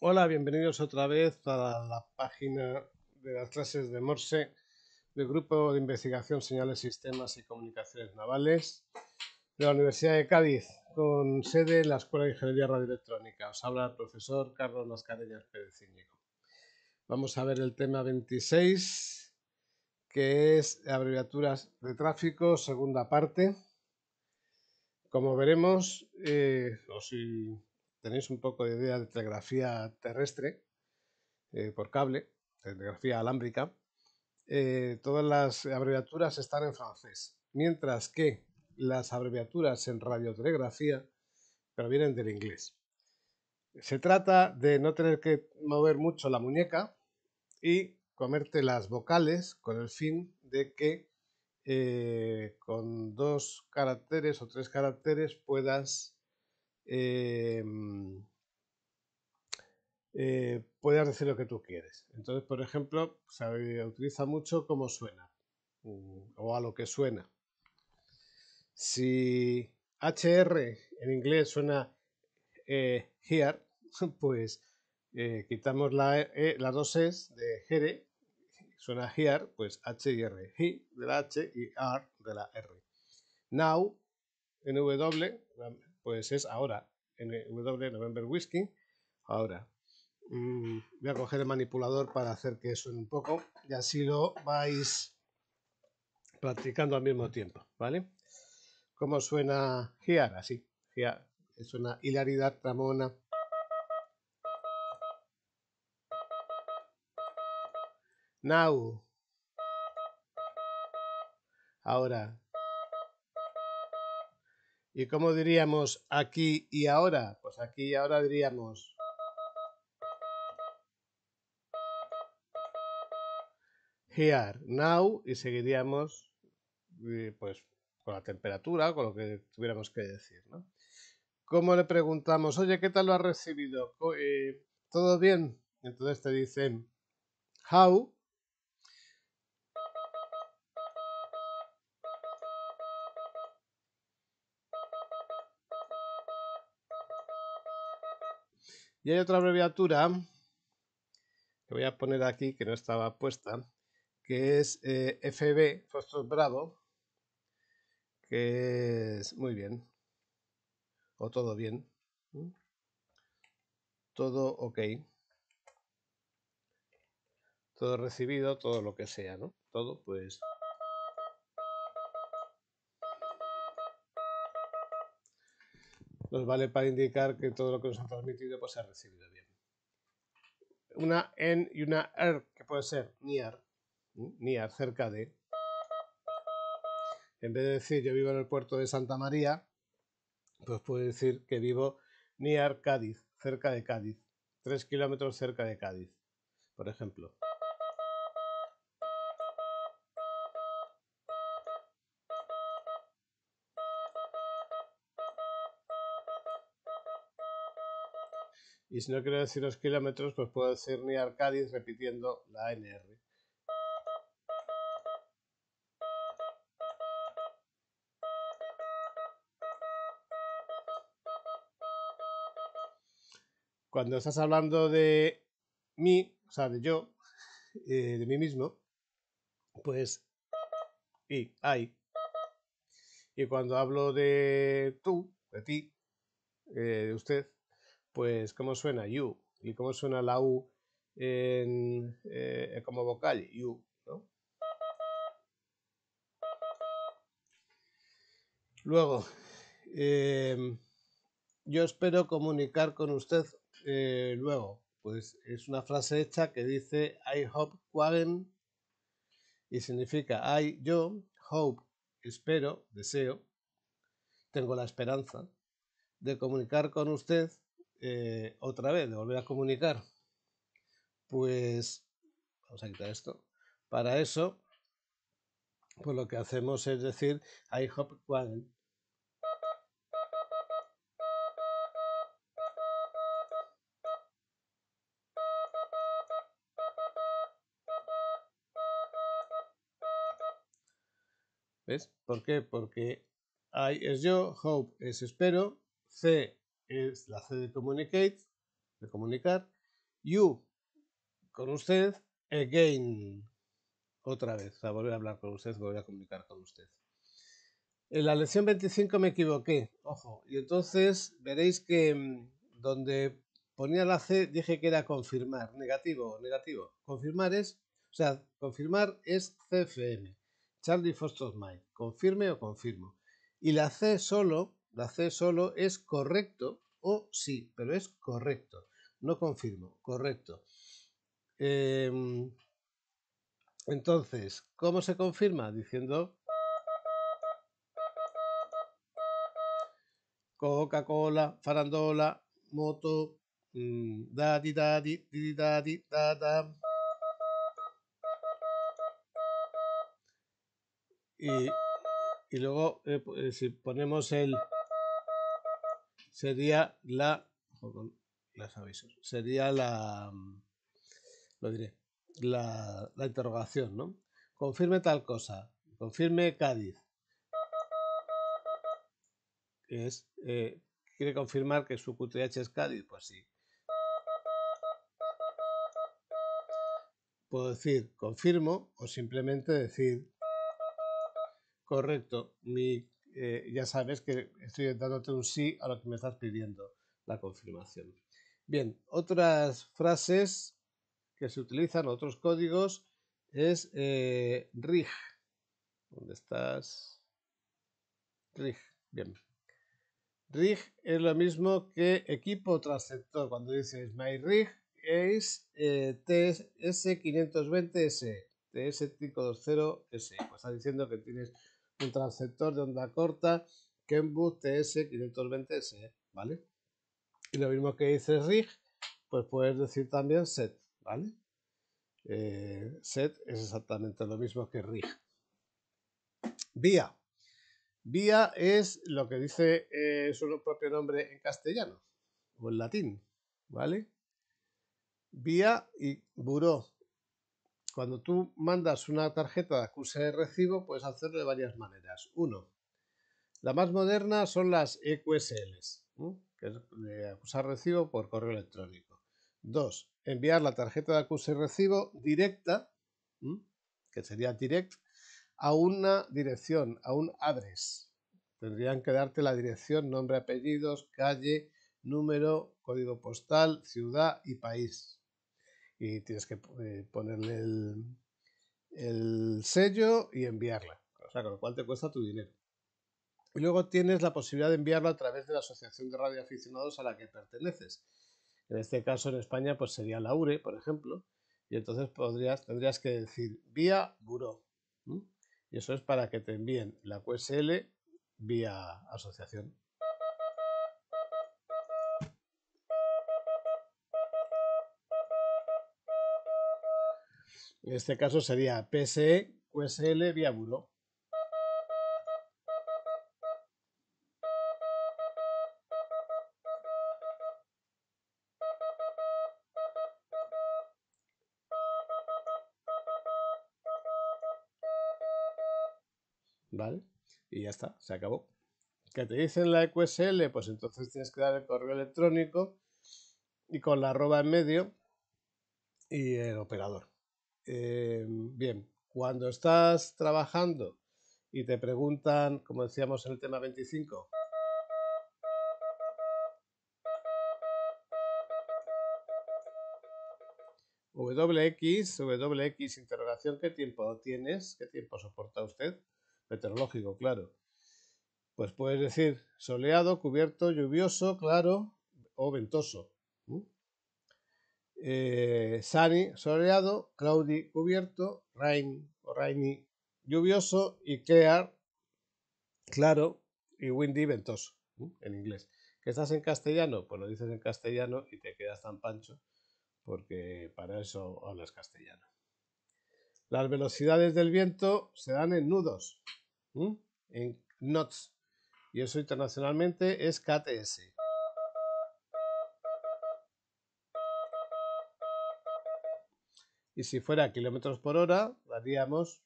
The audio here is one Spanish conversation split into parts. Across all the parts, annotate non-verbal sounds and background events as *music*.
Hola, bienvenidos otra vez a la página de las clases de Morse del Grupo de Investigación Señales, Sistemas y Comunicaciones Navales de la Universidad de Cádiz, con sede en la Escuela de Ingeniería Radioelectrónica. Os habla el profesor Carlos Mascareñas Pérez Íñigo. Vamos a ver el tema 26, que es abreviaturas de tráfico, segunda parte. Como veremos, eh, o si tenéis un poco de idea de telegrafía terrestre eh, por cable, telegrafía alámbrica, eh, todas las abreviaturas están en francés, mientras que las abreviaturas en radiotelegrafía provienen del inglés. Se trata de no tener que mover mucho la muñeca y comerte las vocales con el fin de que eh, con dos caracteres o tres caracteres puedas Em, eh, Puedes decir lo que tú quieres. Entonces, por ejemplo, se utiliza mucho como suena mm, o a lo que suena. Si HR en inglés suena eh, here, *laughs* pues eh, quitamos la e, las dos es de here, suena here, pues H y R, he de la H y R de la R. Now, en W, pues es ahora, en W November Whiskey, ahora. Mm, voy a coger el manipulador para hacer que suene un poco y así lo vais practicando al mismo tiempo, ¿vale? Como suena Giar, así, Es una hilaridad, tramona. Now. Ahora. ¿Y cómo diríamos aquí y ahora? Pues aquí y ahora diríamos... Here, now, y seguiríamos eh, pues con la temperatura con lo que tuviéramos que decir, ¿no? ¿Cómo le preguntamos? Oye, ¿qué tal lo has recibido? Eh, ¿Todo bien? Entonces te dicen, how, Y hay otra abreviatura que voy a poner aquí, que no estaba puesta, que es eh, FB, Fostos Bravo, que es muy bien, o todo bien, todo ok, todo recibido, todo lo que sea, ¿no? Todo, pues nos vale para indicar que todo lo que nos ha transmitido pues, se ha recibido bien. Una en y una r er, que puede ser near, near, cerca de. En vez de decir yo vivo en el puerto de Santa María, pues puede decir que vivo near Cádiz, cerca de Cádiz, tres kilómetros cerca de Cádiz, por ejemplo. Y si no quiero decir los kilómetros, pues puedo decir ni Arcadis repitiendo la NR. Cuando estás hablando de mí, o sea, de yo, eh, de mí mismo, pues y hay. Y cuando hablo de tú, de ti, eh, de usted, pues cómo suena you y cómo suena la u eh, como vocal you. Luego, em, yo espero comunicar con usted eh, luego. Pues es una frase hecha que dice I hope Quagen y significa I, yo, hope, espero, deseo, tengo la esperanza de comunicar con usted eh, otra vez, de volver a comunicar, pues vamos a quitar esto. Para eso, pues lo que hacemos es decir I hope ¿Ves? ¿Por qué? Porque I es yo, hope es espero, C es la C de communicate, de comunicar. You, con usted. Again, otra vez, a volver a hablar con usted, volver a comunicar con usted. En la lección 25 me equivoqué, ojo, y entonces veréis que mm, donde ponía la C dije que era confirmar, negativo, negativo. Confirmar es, o sea, confirmar es CFM, Charlie Foster Mike, confirme o confirmo. Y la C solo la C solo es correcto o sí, pero es correcto. No confirmo, correcto. Em, entonces, ¿cómo se confirma? Diciendo Coca-Cola, farandola, moto, dadi, dadi, dadi, dada. Y, y luego, eh, pues, si ponemos el... Sería la. Las avisos. Sería la. Mm, lo diré. La, la interrogación, ¿no? Confirme tal cosa. Confirme Cádiz. es. Eh, ¿Quiere confirmar que su QTH es Cádiz? Pues sí. Puedo decir confirmo o simplemente decir correcto, mi eh, ya sabes que estoy dándote un sí a lo que me estás pidiendo, la confirmación. Bien, otras frases que se utilizan, otros códigos, es eh, RIG. ¿Dónde estás? RIG. Bien. RIG es lo mismo que equipo transceptor. Cuando dices my RIG es TS520S, TS520S. Pues está diciendo que tienes un transceptor de onda corta, Kenwood TS 520S, ¿vale? Y lo mismo que dice rig, pues puedes decir también set, ¿vale? Eh, set es exactamente lo mismo que rig. Vía. Vía es lo que dice eh, su propio nombre en castellano o en latín, ¿vale? Vía y buró cuando tú mandas una tarjeta de de recibo, puedes hacerlo de varias maneras. Uno, la más moderna son las EQSLs, que es de recibo por correo electrónico. Dos, enviar la tarjeta de acuse y recibo directa, que sería direct, a una dirección, a un address. Tendrían que darte la dirección, nombre, apellidos, calle, número, código postal, ciudad y país y tienes que eh, ponerle el, sello y enviarla. O sea, con lo cual te cuesta tu dinero. Y luego tienes la posibilidad de enviarlo a través de la Asociación de Radioaficionados a la que perteneces. En este caso en España pues sería la URE, por ejemplo, y entonces podrías, tendrías que decir vía buró. Y eso es para que te envíen la QSL vía asociación. En este caso sería PSE QSL vía ¿Vale? Y ya está, se acabó. ¿Qué te dicen la QSL? Pues entonces tienes que dar el correo electrónico y con la arroba en medio y el operador. Em, bien, cuando estás trabajando y te preguntan, como decíamos en el tema 25, WX, WX, interrogación, ¿qué tiempo tienes? ¿Qué tiempo soporta usted? Meteorológico, claro. Pues puedes decir soleado, cubierto, lluvioso, claro o ventoso. Eh, Sunny, soleado, Cloudy cubierto, Rain o Rainy lluvioso y Clear claro y Windy ventoso en inglés. ¿Que estás en castellano? Pues lo dices en castellano y te quedas tan pancho porque para eso hablas castellano. Las velocidades del viento se dan en nudos, en knots, y eso internacionalmente es KTS. Y si fuera kilómetros por hora, daríamos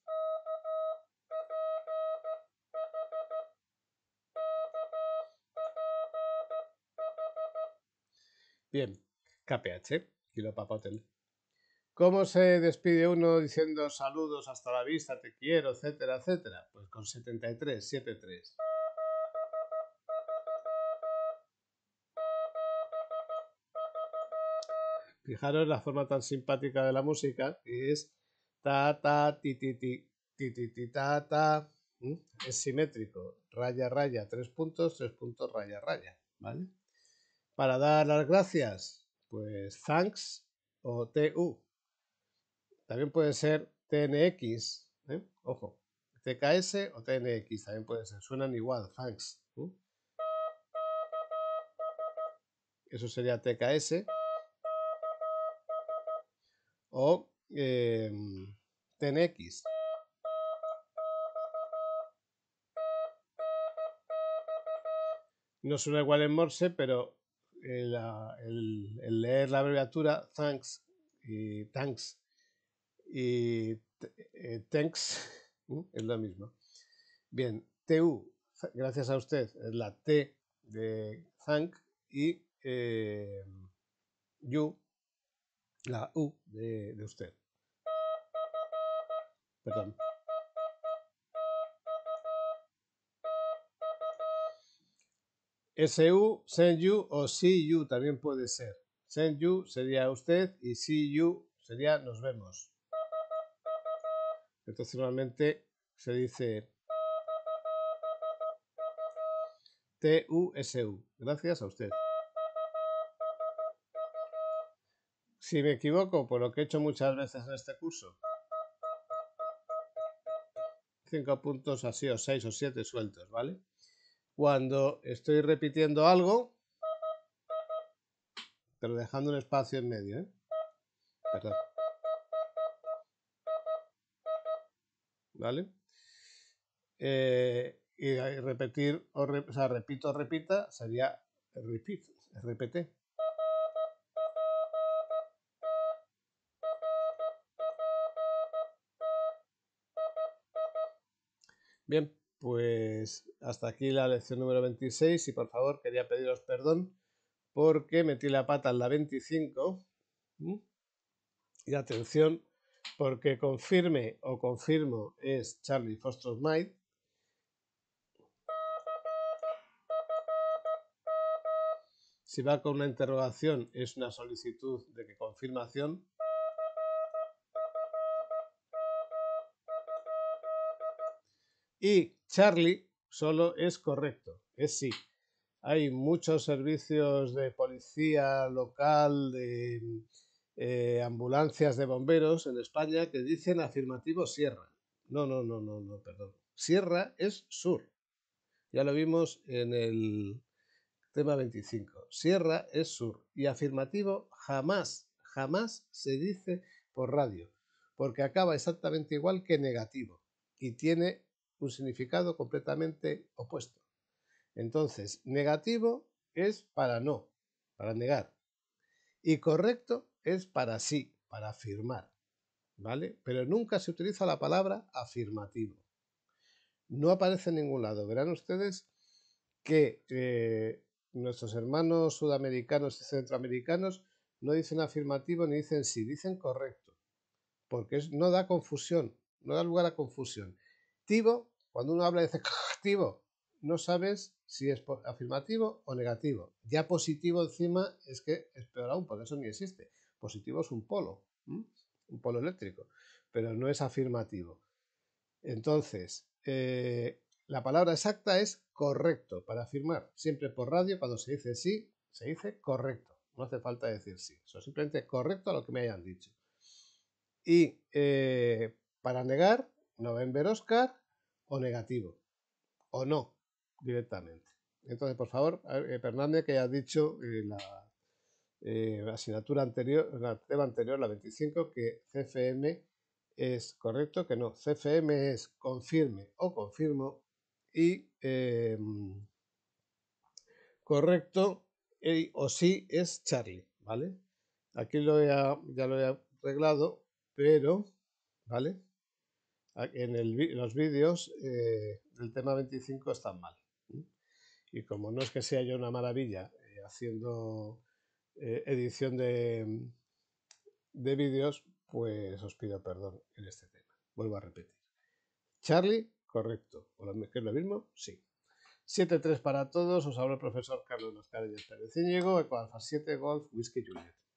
Bien, KPH, kilopapotel. ¿Cómo se despide uno diciendo saludos, hasta la vista, te quiero, etcétera, etcétera? Pues con 73, 73. Fijaros la forma tan simpática de la música que es ta ta ti ti ti ti ti, ta ta. Es simétrico, raya raya, tres puntos, tres puntos, raya raya, ¿vale? Para dar las gracias, pues thanks o tu. También puede ser tnx, ¿eh? ojo, tks o tnx también puede ser, suenan igual, thanks. Eso sería tks o eh, em, TNX. No suena igual en Morse, pero eh, el, leer la abreviatura thanks y thanks y eh, thanks *laughs* es lo mismo. Bien, TU, gracias a usted, es la T de thank y you em, la U de, usted. Perdón. SU, send you o see you también puede ser. Send you sería usted y see you sería nos vemos. Entonces normalmente se dice TUSU. Gracias a usted. Si me equivoco, por lo que he hecho muchas veces en este curso. cinco puntos así, o seis o siete sueltos, ¿vale? Cuando estoy repitiendo algo, pero dejando un espacio en medio, ¿eh? Perdón. ¿Vale? Eh, y repetir, o, o sea, repito, repita, sería repeat, repete. Bien, pues hasta aquí la lección número 26 y por favor quería pediros perdón porque metí la pata en la 25 y atención porque confirme o confirmo es Charlie Foster Might Si va con una interrogación es una solicitud de que confirmación Y Charlie solo es correcto, es sí. Hay muchos servicios de policía local, de mm, eh, ambulancias de bomberos en España que dicen afirmativo Sierra. No, no, no, no, no, perdón. Sierra es sur. Ya lo vimos en el tema 25. Sierra es sur. Y afirmativo jamás, jamás se dice por radio, porque acaba exactamente igual que negativo y tiene un significado completamente opuesto. Entonces, negativo es para no, para negar. Y correcto es para sí, para afirmar. ¿Vale? Pero nunca se utiliza la palabra afirmativo. No aparece en ningún lado. Verán ustedes que eh, nuestros hermanos sudamericanos y centroamericanos no dicen afirmativo ni dicen sí, dicen correcto. Porque no da confusión, no da lugar a confusión activo, cuando uno habla de dice activo, *laughs* no sabes si es afirmativo o negativo. Ya positivo encima es que es peor aún, por eso ni existe. Positivo es un polo, un polo eléctrico, pero no es afirmativo. Entonces, eh, la palabra exacta es correcto para afirmar. Siempre por radio, cuando se dice sí, se dice correcto. No hace falta decir sí. Eso simplemente correcto a lo que me hayan dicho. Y eh, para negar, November Oscar o negativo. O no, directamente. Entonces, por favor, eh, Fernández, que ya dicho en eh, la eh, asignatura anterior, la anterior, la 25, que CFM es correcto, que no. CFM es confirme o confirmo y em, correcto e, o sí es Charlie, ¿vale? Aquí lo ya lo he arreglado, pero, ¿vale? en, los vídeos eh, el tema 25 está mal. Y como no es que sea yo una maravilla eh, haciendo eh, edición de, de vídeos, pues os pido perdón en este tema. Vuelvo a repetir. Charlie, correcto. ¿O es lo mismo? Sí. 7-3 para todos. Os habla el profesor Carlos el Pérez Íñigo, Ecoalfa 7 Golf Whisky Juliet.